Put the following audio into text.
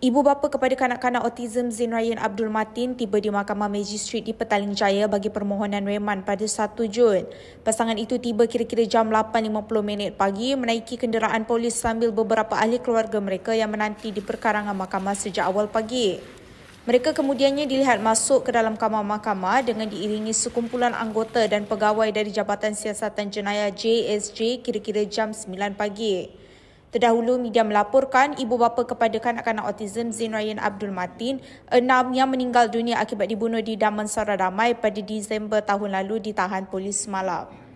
Ibu bapa kepada kanak-kanak autism Zain Ryan Abdul Matin tiba di Mahkamah Magistrate di Petaling Jaya bagi permohonan reman pada 1 Jun. Pasangan itu tiba kira-kira jam 8.50 minit pagi menaiki kenderaan polis sambil beberapa ahli keluarga mereka yang menanti di perkarangan mahkamah sejak awal pagi. Mereka kemudiannya dilihat masuk ke dalam kamar mahkamah dengan diiringi sekumpulan anggota dan pegawai dari Jabatan Siasatan Jenayah JSJ kira-kira jam 9 pagi. Terdahulu, media melaporkan ibu bapa kepada kanak-kanak autism Zain Ryan Abdul Matin, enam yang meninggal dunia akibat dibunuh di Damansara Damai pada Disember tahun lalu ditahan polis semalam.